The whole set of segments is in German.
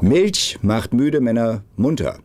Milch macht müde Männer munter.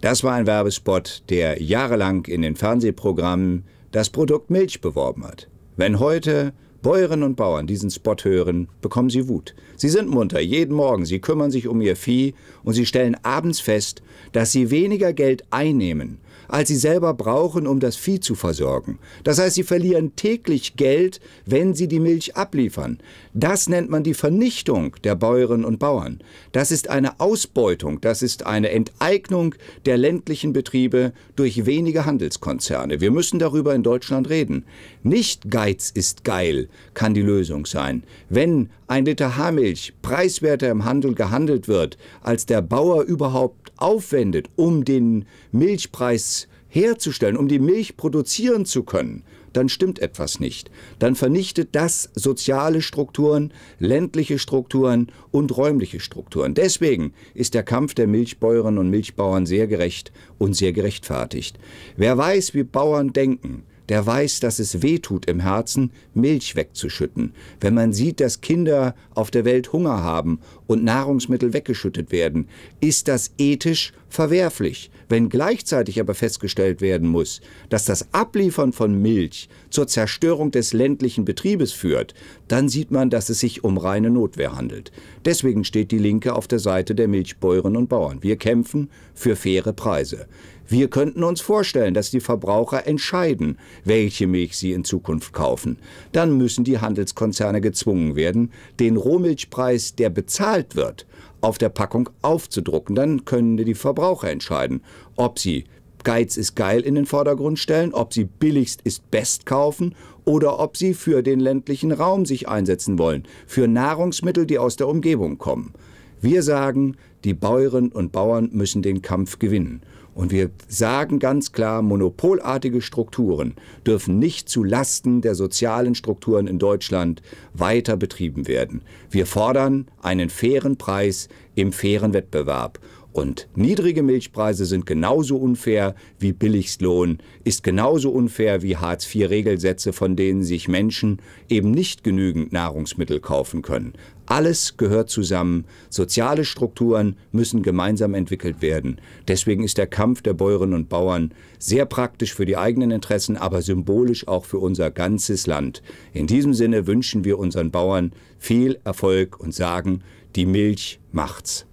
Das war ein Werbespot, der jahrelang in den Fernsehprogrammen das Produkt Milch beworben hat. Wenn heute Bäuerinnen und Bauern diesen Spott hören, bekommen sie Wut. Sie sind munter, jeden Morgen, sie kümmern sich um ihr Vieh und sie stellen abends fest, dass sie weniger Geld einnehmen, als sie selber brauchen, um das Vieh zu versorgen. Das heißt, sie verlieren täglich Geld, wenn sie die Milch abliefern. Das nennt man die Vernichtung der Bäuerinnen und Bauern. Das ist eine Ausbeutung, das ist eine Enteignung der ländlichen Betriebe durch wenige Handelskonzerne. Wir müssen darüber in Deutschland reden. Nicht Geiz ist geil, kann die Lösung sein. Wenn ein Liter Haarmilch preiswerter im Handel gehandelt wird, als der Bauer überhaupt aufwendet, um den Milchpreis herzustellen, um die Milch produzieren zu können, dann stimmt etwas nicht. Dann vernichtet das soziale Strukturen, ländliche Strukturen und räumliche Strukturen. Deswegen ist der Kampf der Milchbäuerinnen und Milchbauern sehr gerecht und sehr gerechtfertigt. Wer weiß, wie Bauern denken, der weiß, dass es weh tut im Herzen, Milch wegzuschütten. Wenn man sieht, dass Kinder auf der Welt Hunger haben und Nahrungsmittel weggeschüttet werden, ist das ethisch verwerflich, wenn gleichzeitig aber festgestellt werden muss, dass das Abliefern von Milch zur Zerstörung des ländlichen Betriebes führt, dann sieht man, dass es sich um reine Notwehr handelt. Deswegen steht die Linke auf der Seite der Milchbäuerinnen und Bauern. Wir kämpfen für faire Preise. Wir könnten uns vorstellen, dass die Verbraucher entscheiden, welche Milch sie in Zukunft kaufen. Dann müssen die Handelskonzerne gezwungen werden, den Rohmilchpreis, der bezahlt kalt wird, auf der Packung aufzudrucken. Dann können die Verbraucher entscheiden, ob sie Geiz ist geil in den Vordergrund stellen, ob sie billigst ist best kaufen oder ob sie für den ländlichen Raum sich einsetzen wollen, für Nahrungsmittel, die aus der Umgebung kommen. Wir sagen, die Bäuerinnen und Bauern müssen den Kampf gewinnen. Und wir sagen ganz klar, monopolartige Strukturen dürfen nicht zu Lasten der sozialen Strukturen in Deutschland weiter betrieben werden. Wir fordern einen fairen Preis im fairen Wettbewerb. Und niedrige Milchpreise sind genauso unfair wie Billigstlohn, ist genauso unfair wie Hartz-IV-Regelsätze, von denen sich Menschen eben nicht genügend Nahrungsmittel kaufen können. Alles gehört zusammen. Soziale Strukturen müssen gemeinsam entwickelt werden. Deswegen ist der Kampf der Bäuerinnen und Bauern sehr praktisch für die eigenen Interessen, aber symbolisch auch für unser ganzes Land. In diesem Sinne wünschen wir unseren Bauern viel Erfolg und sagen, die Milch macht's.